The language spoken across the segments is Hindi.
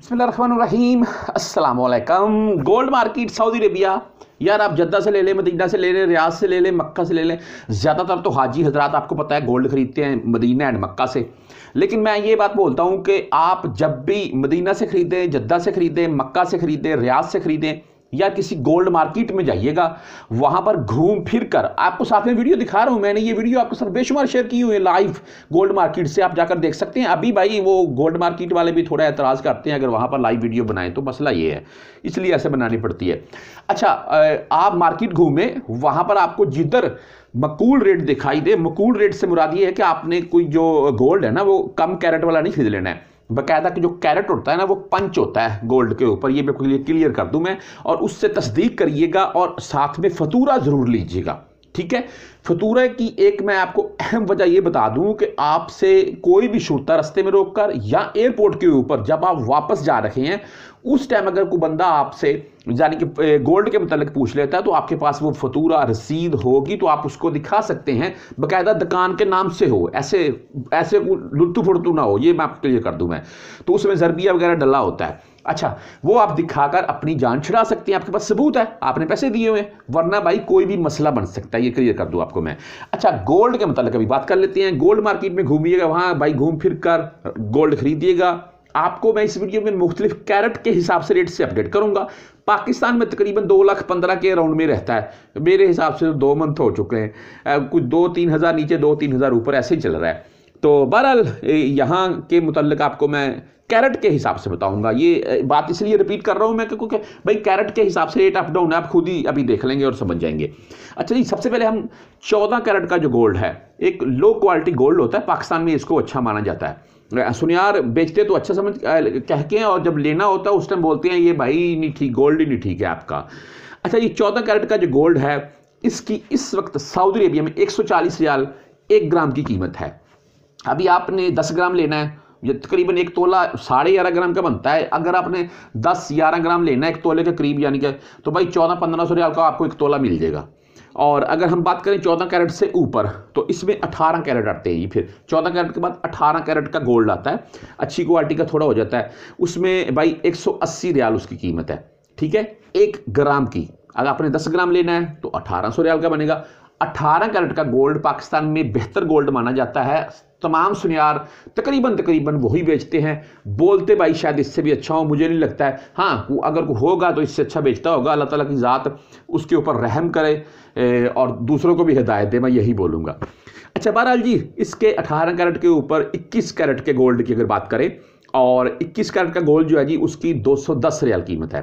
बसमीम अल्लाम गोल्ड मार्केट सऊदी अरेबिया यार आप जद्दा से ले लें मदीना से ले लें रियाज से ले लें मक्का से ले लें ज़्यादातर तो हाजी हजरात आपको पता है गोल्ड ख़रीदते हैं मदीना एंड मक्का से लेकिन मैं ये बात बोलता हूँ कि आप जब भी मदीना से ख़रीदें जद्दा से ख़रीदें मक्का से ख़रीदें रियाज से ख़रीदें या किसी गोल्ड मार्केट में जाइएगा वहां पर घूम फिर कर आपको साथ में वीडियो दिखा रहा हूं मैंने ये वीडियो आपके साथ बेशुमार शेयर की हुई है लाइव गोल्ड मार्केट से आप जाकर देख सकते हैं अभी भाई वो गोल्ड मार्केट वाले भी थोड़ा एतराज़ करते हैं अगर वहां पर लाइव वीडियो बनाए तो मसला ये है इसलिए ऐसे बनानी पड़ती है अच्छा आप मार्केट घूमें वहां पर आपको जिधर मकूल रेट दिखाई दे मकूल रेट से मुराद ये है कि आपने कोई जो गोल्ड है ना वो कम कैरेट वाला नहीं खरीद लेना है बाकायदा जो कैरेट होता है ना वो पंच होता है गोल्ड के ऊपर ये मैं लिए क्लियर कर दूं मैं और उससे तस्दीक करिएगा और साथ में फतूरा ज़रूर लीजिएगा ठीक है फतूरा की एक मैं आपको अहम वजह यह बता दूं कि आपसे कोई भी शुरता रस्ते में रोककर या एयरपोर्ट के ऊपर जब आप वापस जा रहे हैं उस टाइम अगर कोई बंदा आपसे यानी कि गोल्ड के मतलब पूछ लेता है तो आपके पास वो फतूरा रसीद होगी तो आप उसको दिखा सकते हैं बकायदा दुकान के नाम से हो ऐसे ऐसे लुटू फुटू ना हो ये मैं आपके लिए कर दूं मैं तो उसमें जरबिया वगैरह डला होता है अच्छा वो आप दिखाकर अपनी जान छिड़ा सकते हैं आपके पास सबूत है आपने पैसे दिए हुए वरना भाई कोई भी मसला बन सकता है ये क्लियर कर दूँ आपको मैं अच्छा गोल्ड के मतलब अभी बात कर लेते हैं गोल्ड मार्केट में घूमिएगा वहाँ भाई घूम फिर कर गोल्ड खरीदिएगा आपको मैं इस वीडियो में मुख्तलिफ कैरेट के हिसाब से रेट से अपडेट करूंगा पाकिस्तान में तकरीबन दो लाख पंद्रह के अराउंड में रहता है मेरे हिसाब से तो दो मंथ हो चुके हैं कुछ दो तीन हज़ार नीचे दो तीन हज़ार ऊपर ऐसे ही चल रहा है तो बहरहाल यहाँ के मुतलक आपको मैं कैरेट के हिसाब से बताऊंगा ये बात इसलिए रिपीट कर रहा हूँ मैं क्योंकि भाई कैरेट के हिसाब से रेट अप डाउन है आप खुद ही अभी देख लेंगे और समझ जाएंगे अच्छा जी सबसे पहले हम चौदह कैरेट का जो गोल्ड है एक लो क्वालिटी गोल्ड होता है पाकिस्तान में इसको अच्छा माना जाता है सुनियार बेचते तो अच्छा समझ कह के और जब लेना होता है उस टाइम बोलते हैं ये भाई नहीं ठीक गोल्ड ही नहीं ठीक है आपका अच्छा ये चौदह कैरेट का जो गोल्ड है इसकी इस वक्त सऊदी अरेबिया में एक सौ चालीस रियाल एक ग्राम की कीमत है अभी आपने दस ग्राम लेना है ये तकरीबन एक तोला साढ़े ग्यारह ग्राम का बनता है अगर आपने दस ग्यारह ग्राम लेना है एक तोले के करीब यानी कि तो भाई चौदह पंद्रह सौ रियाल का आपको एक तोला मिल जाएगा और अगर हम बात करें चौदह कैरेट से ऊपर तो इसमें अठारह कैरेट आते हैं ये फिर चौदह कैरेट के बाद अठारह कैरेट का गोल्ड आता है अच्छी क्वालिटी का थोड़ा हो जाता है उसमें भाई एक सौ अस्सी रियाल उसकी कीमत है ठीक है एक ग्राम की अगर आपने दस ग्राम लेना है तो अठारह सौ रियाल का बनेगा 18 कैरेट का गोल्ड पाकिस्तान में बेहतर गोल्ड माना जाता है तमाम सुनियार तकरीबन तकरीबन वही बेचते हैं बोलते भाई शायद इससे भी अच्छा हो मुझे नहीं लगता है हाँ अगर होगा तो इससे अच्छा बेचता होगा अल्लाह ताला की ज़ात उसके ऊपर रहम करे और दूसरों को भी हिदायत दे मैं यही बोलूँगा अच्छा बहरहाल जी इसके अठारह कैरेट के ऊपर इक्कीस कैरेट के गोल्ड की अगर बात करें और 21 कैरेट का गोल्ड जो है जी उसकी 210 रियाल कीमत है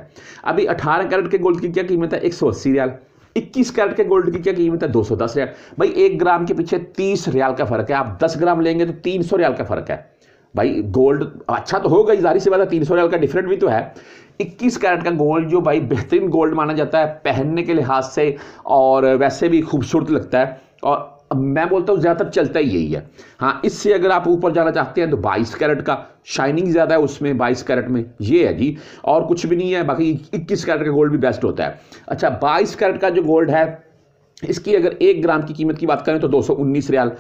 अभी 18 कैरेट के गोल्ड की क्या कीमत है 180 रियाल इक्कीस कैरेट के गोल्ड की क्या कीमत है दो सौ दस रियाल भाई एक ग्राम के पीछे तीस रियाल का फर्क है आप दस ग्राम लेंगे तो तीन सौ रियाल का फर्क है भाई गोल्ड अच्छा तो होगा ही जारी से बात है तीन सौ रियाल का डिफरेंट भी तो है 21 कैरेट का गोल्ड जो भाई बेहतरीन गोल्ड माना जाता है पहनने के लिहाज से और वैसे भी खूबसूरत लगता है और मैं बोलता हूँ ज़्यादातर चलता ही यही है हाँ इससे अगर आप ऊपर जाना चाहते हैं तो 22 कैरेट का शाइनिंग ज़्यादा है उसमें 22 कैरेट में ये है जी और कुछ भी नहीं है बाकी 21 कैरेट का गोल्ड भी बेस्ट होता है अच्छा 22 कैरेट का जो गोल्ड है इसकी अगर एक ग्राम की कीमत की बात करें तो उन्नीस रियाल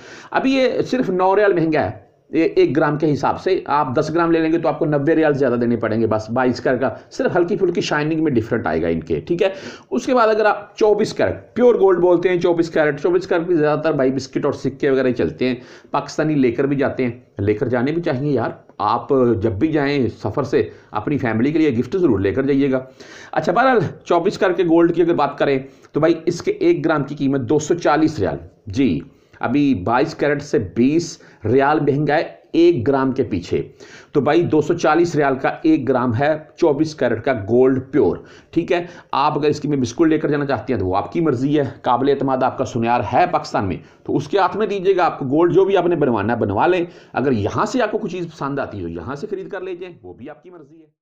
अभी ये सिर्फ नौ रियाल महंगा है एक ग्राम के हिसाब से आप 10 ग्राम ले लेंगे तो आपको 90 रियाल ज़्यादा देने पड़ेंगे बस 22 कर का सिर्फ हल्की फुल्की शाइनिंग में डिफरेंट आएगा इनके ठीक है उसके बाद अगर आप 24 कैरेट प्योर गोल्ड बोलते हैं 24 कैरेट 24 कैरेट भी ज़्यादातर भाई बिस्किट और सिक्के वगैरह चलते हैं पाकिस्तानी लेकर भी जाते हैं लेकर जाने भी चाहिए यार आप जब भी जाएँ सफ़र से अपनी फैमिली के लिए गिफ्ट ज़रूर लेकर जाइएगा अच्छा बहरहाल चौबीस कैरेट के गोल्ड की अगर बात करें तो भाई इसके एक ग्राम की कीमत दो रियाल जी अभी 22 कैरेट से 20 रियाल महंगा है एक ग्राम के पीछे तो भाई 240 रियाल का एक ग्राम है 24 कैरेट का गोल्ड प्योर ठीक है आप अगर इसकी में बिस्कुट लेकर जाना चाहते हैं तो वो आपकी मर्जी है काबिल अतमाद आपका सुनियार है पाकिस्तान में तो उसके हाथ में दीजिएगा आपको गोल्ड जो भी आपने बनवाना है बनवा लें अगर यहाँ से आपको कुछ चीज़ पसंद आती हो तो यहाँ से खरीद कर लीजिए वो भी आपकी मर्जी है